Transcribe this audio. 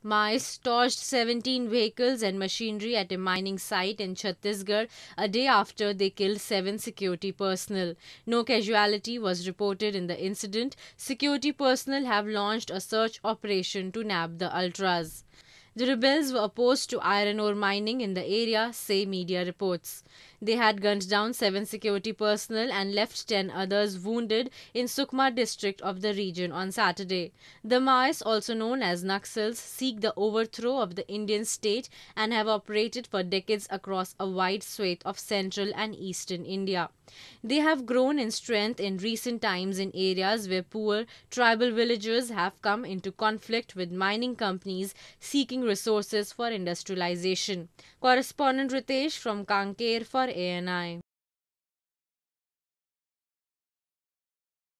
MICE torched 17 vehicles and machinery at a mining site in Chhattisgarh a day after they killed 7 security personnel. No casualty was reported in the incident. Security personnel have launched a search operation to nab the ultras. The rebels were opposed to iron ore mining in the area, say media reports. They had gunned down seven security personnel and left ten others wounded in Sukma district of the region on Saturday. The Maoists, also known as Naxals, seek the overthrow of the Indian state and have operated for decades across a wide swath of central and eastern India. They have grown in strength in recent times in areas where poor tribal villagers have come into conflict with mining companies seeking resources for industrialization. Correspondent Ritesh from Kanker for ANI.